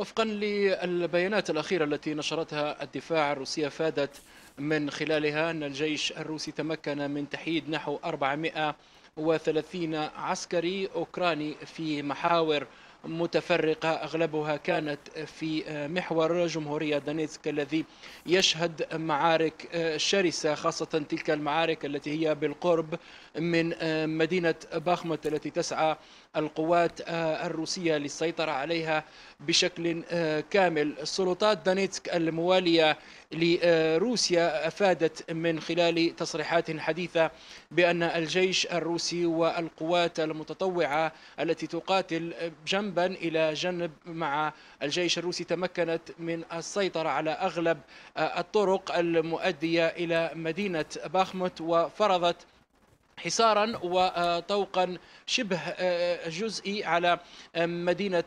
وفقا للبيانات الأخيرة التي نشرتها الدفاع الروسية فادت من خلالها أن الجيش الروسي تمكن من تحييد نحو 430 عسكري أوكراني في محاور متفرقة أغلبها كانت في آه، محور جمهورية دانيتسك الذي يشهد معارك آه، شرسة خاصة تلك المعارك التي هي بالقرب من آه، مدينة باخمت التي تسعى القوات الروسية للسيطرة عليها بشكل كامل سلطات دانيتسك الموالية لروسيا أفادت من خلال تصريحات حديثة بأن الجيش الروسي والقوات المتطوعة التي تقاتل جنب جنبا إلى جنب مع الجيش الروسي تمكنت من السيطرة على أغلب آه، الطرق المؤدية إلى مدينة باخموت وفرضت حصارا وطوقا شبه آه، آه، جزئي على آه، مدينة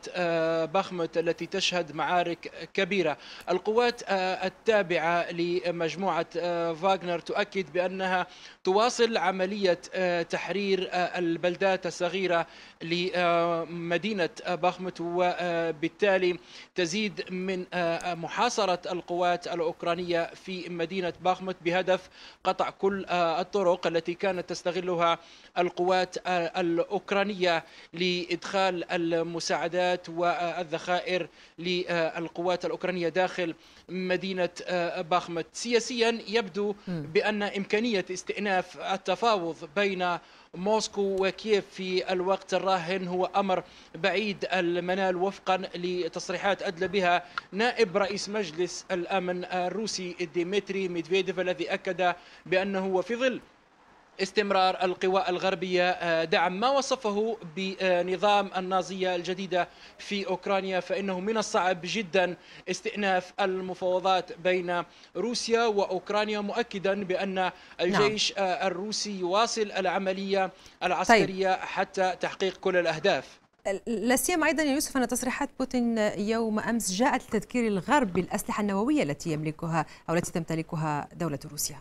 بخمت التي تشهد معارك كبيرة القوات التابعة لمجموعة فاغنر تؤكد بأنها تواصل عملية تحرير البلدات الصغيرة لمدينة بخمت وبالتالي تزيد من محاصرة القوات الأوكرانية في مدينة بخمت بهدف قطع كل الطرق التي كانت تستغل تستغلها القوات الأوكرانية لإدخال المساعدات والذخائر للقوات الأوكرانية داخل مدينة آه، باخمت سياسيا يبدو بأن إمكانية استئناف التفاوض بين موسكو وكييف في الوقت الراهن هو امر بعيد المنال وفقا لتصريحات ادلى بها نائب رئيس مجلس الامن الروسي ديمتري ميدفيديف الذي اكد بانه في ظل استمرار القوى الغربية آه، دعم ما وصفه بنظام النازية الجديدة في أوكرانيا فإنه من الصعب جدا استئناف المفاوضات بين روسيا وأوكرانيا مؤكدا بأن الجيش نعم. آه، الروسي يواصل العملية العسكرية طيب. حتى تحقيق كل الأهداف لا سيما ايضا يا يوسف ان تصريحات بوتين يوم امس جاءت لتذكير الغرب بالاسلحه النوويه التي يملكها او التي تمتلكها دوله روسيا.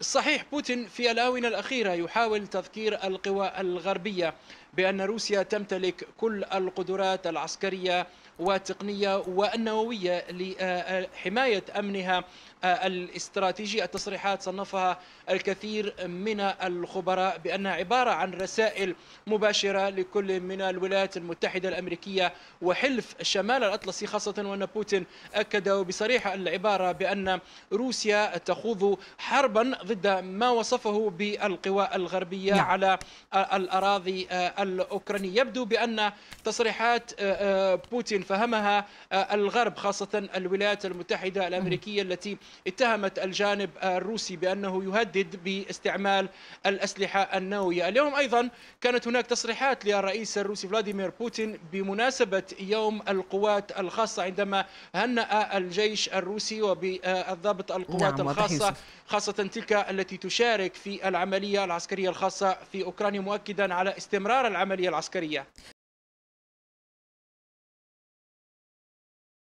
صحيح بوتين في الآونة الأخيرة يحاول تذكير القوى الغربية بأن روسيا تمتلك كل القدرات العسكرية والتقنيه والنووية لحماية أمنها آه، الاستراتيجي التصريحات صنفها الكثير من الخبراء بأنها عبارة عن رسائل مباشرة لكل من الولايات المتحدة الأمريكية وحلف الشمال الأطلسي خاصة وأن بوتين أكد بصريح العبارة بأن روسيا تخوض حربا ضد ما وصفه بالقوى الغربية نعم. على الأراضي آه، الأوكراني يبدو بأن تصريحات آه، آه، بوتين فهمها آه، الغرب خاصة الولايات المتحدة الأمريكية التي اتهمت الجانب الروسي بأنه يهدد باستعمال الأسلحة النووية اليوم أيضا كانت هناك تصريحات للرئيس الروسي فلاديمير بوتين بمناسبة يوم القوات الخاصة عندما هنأ الجيش الروسي وبالضبط القوات نعم الخاصة خاصة تلك التي تشارك في العملية العسكرية الخاصة في أوكرانيا مؤكدا على استمرار العملية العسكرية